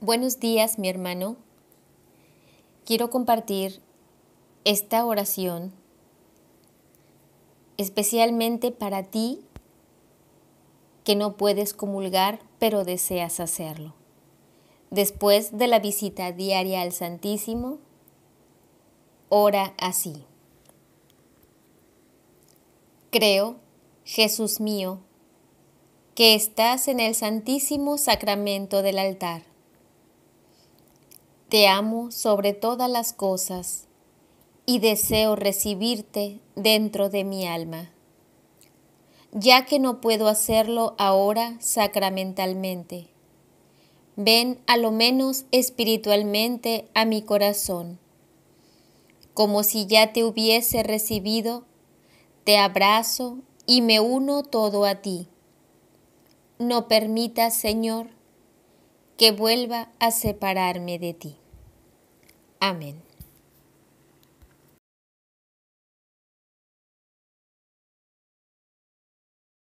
Buenos días, mi hermano. Quiero compartir esta oración especialmente para ti que no puedes comulgar pero deseas hacerlo. Después de la visita diaria al Santísimo, ora así. Creo, Jesús mío, que estás en el Santísimo Sacramento del altar te amo sobre todas las cosas y deseo recibirte dentro de mi alma, ya que no puedo hacerlo ahora sacramentalmente. Ven a lo menos espiritualmente a mi corazón. Como si ya te hubiese recibido, te abrazo y me uno todo a ti. No permitas, Señor, que vuelva a separarme de ti. Amén.